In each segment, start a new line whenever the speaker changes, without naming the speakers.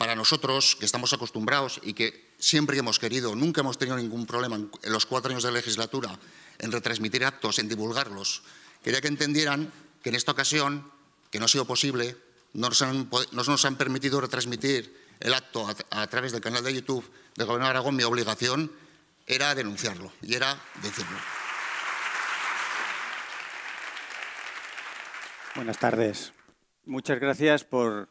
para nosotros, que estamos acostumbrados y que siempre hemos querido, nunca hemos tenido ningún problema en los cuatro años de legislatura en retransmitir actos, en divulgarlos, quería que entendieran que en esta ocasión, que no ha sido posible, no nos han, nos han permitido retransmitir el acto a, través del canal de YouTube del Gobierno de Aragón, mi obligación era denunciarlo y era decirlo. Buenas tardes. Muchas gracias por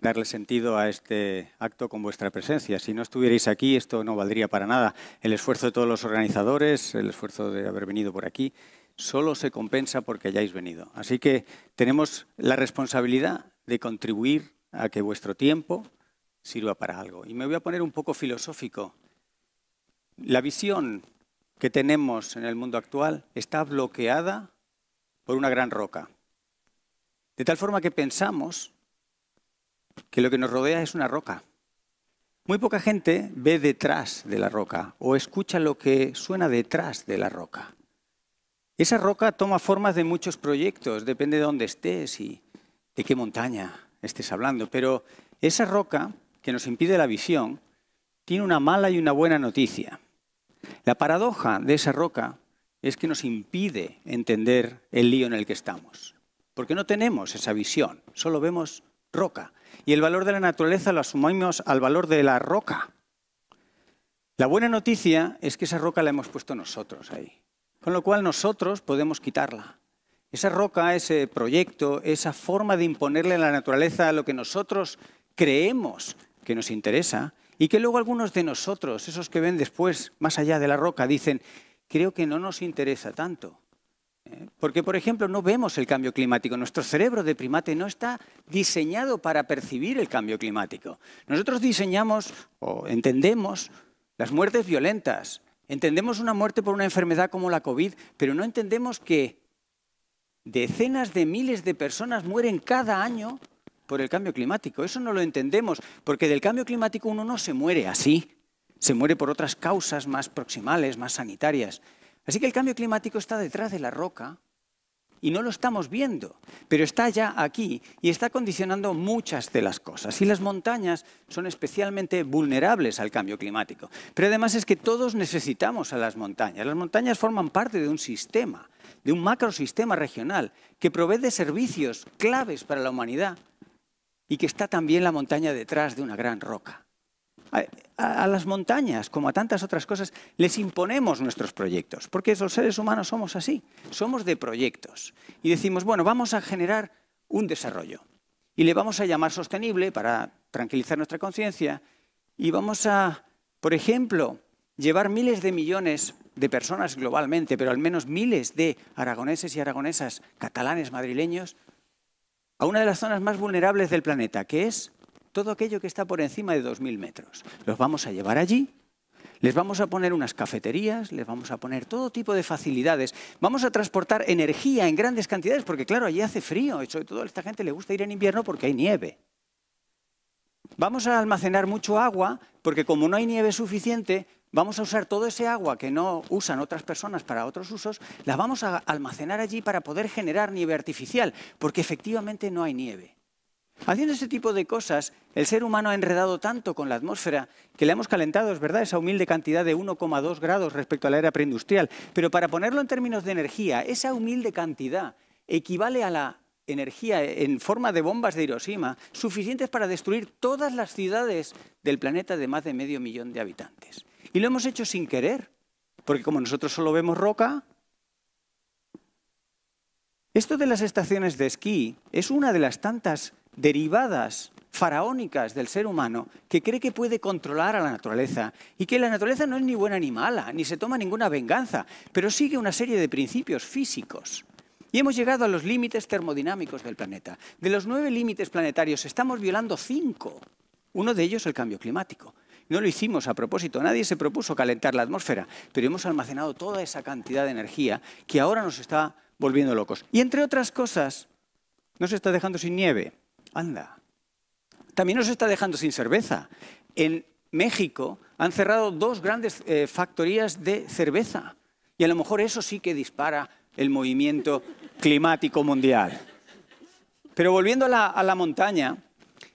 darle sentido a este acto con vuestra presencia. Si no estuvierais aquí, esto no valdría para nada. El esfuerzo de todos los organizadores, el esfuerzo de haber venido por aquí, solo se compensa porque hayáis venido. Así que tenemos la responsabilidad de contribuir a que vuestro tiempo sirva para algo. Y me voy a poner un poco filosófico. La visión que tenemos en el mundo actual está bloqueada por una gran roca. De tal forma que pensamos que lo que nos rodea es una roca. Muy poca gente ve detrás de la roca o escucha lo que suena detrás de la roca. Esa roca toma formas de muchos proyectos, depende de dónde estés y de qué montaña estés hablando, pero esa roca que nos impide la visión tiene una mala y una buena noticia. La paradoja de esa roca es que nos impide entender el lío en el que estamos, porque no tenemos esa visión, solo vemos roca y el valor de la naturaleza lo asumimos al valor de la roca. La buena noticia es que esa roca la hemos puesto nosotros ahí, con lo cual nosotros podemos quitarla. Esa roca, ese proyecto, esa forma de imponerle a la naturaleza lo que nosotros creemos que nos interesa y que luego algunos de nosotros, esos que ven después, más allá de la roca, dicen, creo que no nos interesa tanto. Porque, por ejemplo, no vemos el cambio climático. Nuestro cerebro de primate no está diseñado para percibir el cambio climático. Nosotros diseñamos o entendemos las muertes violentas. Entendemos una muerte por una enfermedad como la COVID, pero no entendemos que decenas de miles de personas mueren cada año por el cambio climático. Eso no lo entendemos, porque del cambio climático uno no se muere así. Se muere por otras causas más proximales, más sanitarias. Así que el cambio climático está detrás de la roca y no lo estamos viendo, pero está ya aquí y está condicionando muchas de las cosas. Y las montañas son especialmente vulnerables al cambio climático. Pero además es que todos necesitamos a las montañas. Las montañas forman parte de un sistema, de un macrosistema regional que provee de servicios claves para la humanidad y que está también la montaña detrás de una gran roca a, las montañas, como a tantas otras cosas, les imponemos nuestros proyectos, porque los seres humanos somos así, somos de proyectos. Y decimos, bueno, vamos a generar un desarrollo y le vamos a llamar sostenible para tranquilizar nuestra conciencia y vamos a, por ejemplo, llevar miles de millones de personas globalmente, pero al menos miles de aragoneses y aragonesas, catalanes, madrileños, a una de las zonas más vulnerables del planeta, que es todo aquello que está por encima de 2.000 metros. Los vamos a llevar allí, les vamos a poner unas cafeterías, les vamos a poner todo tipo de facilidades. Vamos a transportar energía en grandes cantidades, porque claro, allí hace frío, y sobre todo a esta gente le gusta ir en invierno porque hay nieve. Vamos a almacenar mucho agua, porque como no hay nieve suficiente, vamos a usar todo ese agua que no usan otras personas para otros usos, la vamos a almacenar allí para poder generar nieve artificial, porque efectivamente no hay nieve. Haciendo este tipo de cosas, el ser humano ha enredado tanto con la atmósfera que le hemos calentado, es verdad, esa humilde cantidad de 1,2 grados respecto a la era preindustrial. Pero para ponerlo en términos de energía, esa humilde cantidad equivale a la energía en forma de bombas de Hiroshima suficientes para destruir todas las ciudades del planeta de más de medio millón de habitantes. Y lo hemos hecho sin querer, porque como nosotros solo vemos roca, esto de las estaciones de esquí es una de las tantas derivadas faraónicas del ser humano que cree que puede controlar a la naturaleza y que la naturaleza no es ni buena ni mala, ni se toma ninguna venganza, pero sigue una serie de principios físicos. Y hemos llegado a los límites termodinámicos del planeta. De los nueve límites planetarios estamos violando cinco. Uno de ellos el cambio climático. No lo hicimos a propósito, nadie se propuso calentar la atmósfera, pero hemos almacenado toda esa cantidad de energía que ahora nos está volviendo locos. Y entre otras cosas, se está dejando sin nieve. Anda. También nos está dejando sin cerveza. En México han cerrado dos grandes eh, factorías de cerveza. Y a lo mejor eso sí que dispara el movimiento climático mundial. Pero volviendo a la montaña,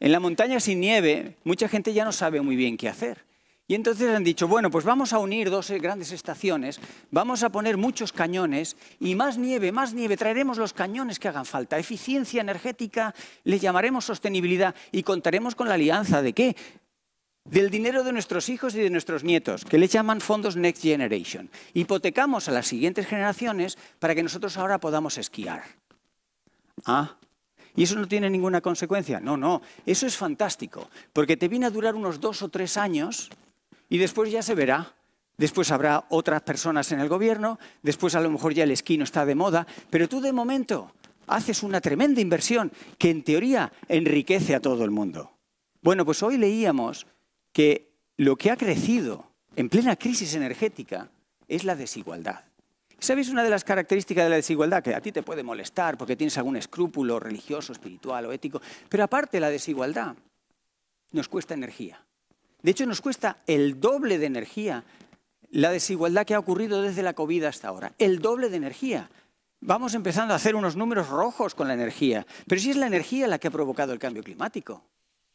en la montaña sin nieve mucha gente ya no sabe muy bien qué hacer. Y entonces han dicho, bueno, pues vamos a unir dos eh, grandes estaciones, vamos a poner muchos cañones y más nieve, más nieve, traeremos los cañones que hagan falta. Eficiencia energética, le llamaremos sostenibilidad y contaremos con la alianza de qué? Del dinero de nuestros hijos y de nuestros nietos, que le llaman fondos Next Generation. Hipotecamos a las siguientes generaciones para que nosotros ahora podamos esquiar. Ah, ¿Y eso no tiene ninguna consecuencia? No, no, eso es fantástico, porque te viene a durar unos dos o tres años y después ya se verá. Después habrá otras personas en el gobierno, después a lo mejor ya el esquino no está de moda, pero tú de momento haces una tremenda inversión que en teoría enriquece a todo el mundo. Bueno, pues hoy leíamos que lo que ha crecido en plena crisis energética es la desigualdad. ¿Sabéis una de las características de la desigualdad? Que a ti te puede molestar porque tienes algún escrúpulo religioso, espiritual o ético, pero aparte la desigualdad nos cuesta energía. De hecho, nos cuesta el doble de energía la desigualdad que ha ocurrido desde la COVID hasta ahora. El doble de energía. Vamos empezando a hacer unos números rojos con la energía. Pero si es la energía la que ha provocado el cambio climático.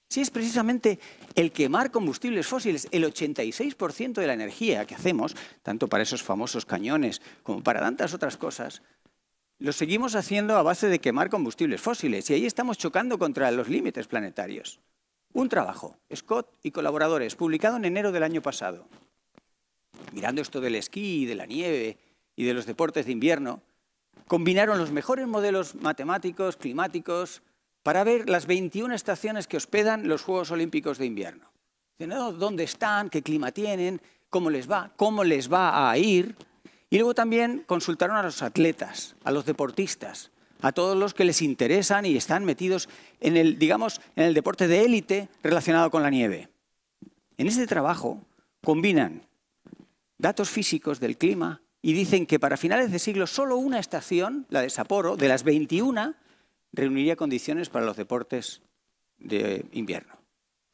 Si es precisamente el quemar combustibles fósiles, el 86% de la energía que hacemos, tanto para esos famosos cañones como para tantas otras cosas, lo seguimos haciendo a base de quemar combustibles fósiles. Y ahí estamos chocando contra los límites planetarios. Un trabajo, Scott y colaboradores, publicado en enero del año pasado. Mirando esto del esquí, de la nieve y de los deportes de invierno, combinaron los mejores modelos matemáticos, climáticos, para ver las 21 estaciones que hospedan los Juegos Olímpicos de Invierno. ¿Dónde están? ¿Qué clima tienen? ¿Cómo les va? ¿Cómo les va a ir? Y luego también consultaron a los atletas, a los deportistas, a todos los que les interesan y están metidos en el, digamos, en el deporte de élite relacionado con la nieve. En este trabajo combinan datos físicos del clima y dicen que para finales de siglo solo una estación, la de Sapporo, de las 21, reuniría condiciones para los deportes de invierno.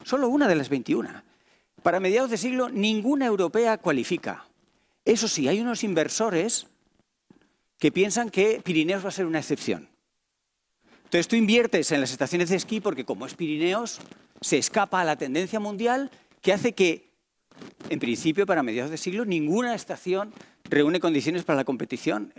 Solo una de las 21. Para mediados de siglo ninguna europea cualifica. Eso sí, hay unos inversores que piensan que Pirineos va a ser una excepción. Entonces tú inviertes en las estaciones de esquí porque como es Pirineos, se escapa a la tendencia mundial que hace que, en principio, para mediados de siglo, ninguna estación reúne condiciones para la competición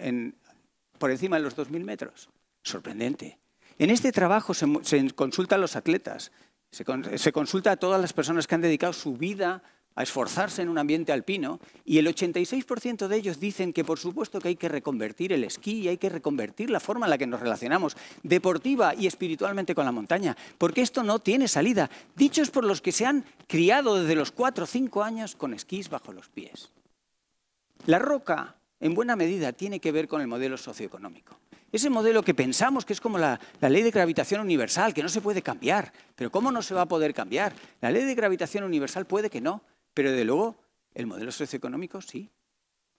por encima de los 2.000 metros. Sorprendente. En este trabajo se, consultan los atletas, se, se consulta a todas las personas que han dedicado su vida a esforzarse en un ambiente alpino y el 86% de ellos dicen que por supuesto que hay que reconvertir el esquí y hay que reconvertir la forma en la que nos relacionamos deportiva y espiritualmente con la montaña, porque esto no tiene salida, dichos por los que se han criado desde los 4 o 5 años con esquís bajo los pies. La roca, en buena medida, tiene que ver con el modelo socioeconómico. Ese modelo que pensamos que es como la, la, ley de gravitación universal, que no se puede cambiar. Pero ¿cómo no se va a poder cambiar? La ley de gravitación universal puede que no, pero de luego, el modelo socioeconómico sí.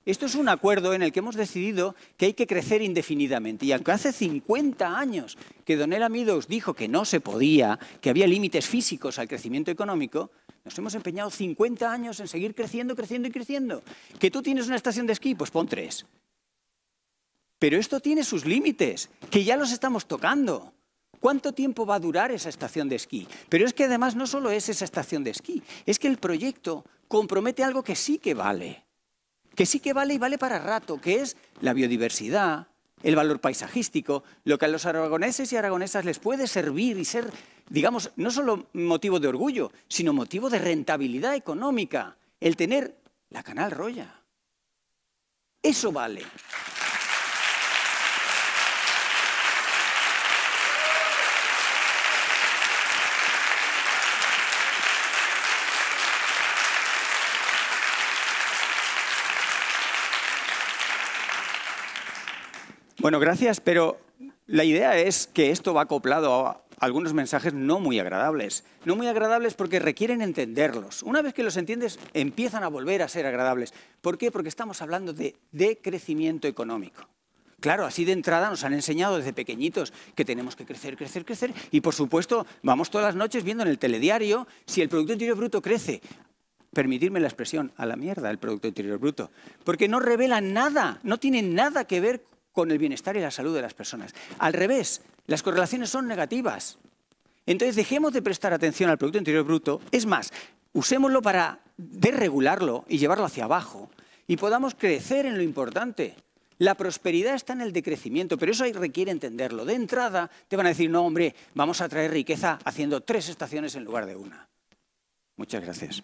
Esto es un acuerdo en el que hemos decidido que hay que crecer indefinidamente. Y aunque hace 50 años que Donel Meadows dijo que no se podía, que había límites físicos al crecimiento económico, nos hemos empeñado 50 años en seguir creciendo, creciendo y creciendo. ¿Que tú tienes una estación de esquí? Pues pon tres. Pero esto tiene sus límites, que ya los estamos tocando. ¿Cuánto tiempo va a durar esa estación de esquí? Pero es que además no solo es esa estación de esquí, es que el proyecto compromete algo que sí que vale, que sí que vale y vale para rato, que es la biodiversidad, el valor paisajístico, lo que a los aragoneses y aragonesas les puede servir y ser, digamos, no solo motivo de orgullo, sino motivo de rentabilidad económica, el tener la Canal Roya. Eso vale. Bueno, gracias, pero la idea es que esto va acoplado a algunos mensajes no muy agradables. No muy agradables porque requieren entenderlos. Una vez que los entiendes, empiezan a volver a ser agradables. ¿Por qué? Porque estamos hablando de crecimiento económico. Claro, así de entrada nos han enseñado desde pequeñitos que tenemos que crecer, crecer, crecer. Y por supuesto, vamos todas las noches viendo en el telediario si el Producto Interior Bruto crece. Permitirme la expresión, a la mierda el Producto Interior Bruto. Porque no revela nada, no tiene nada que ver con el bienestar y la salud de las personas. Al revés, las correlaciones son negativas. Entonces dejemos de prestar atención al Producto Interior Bruto. Es más, usémoslo para desregularlo y llevarlo hacia abajo y podamos crecer en lo importante. La prosperidad está en el decrecimiento, pero eso requiere entenderlo. De entrada te van a decir, no, hombre, vamos a traer riqueza haciendo tres estaciones en lugar de una. Muchas gracias.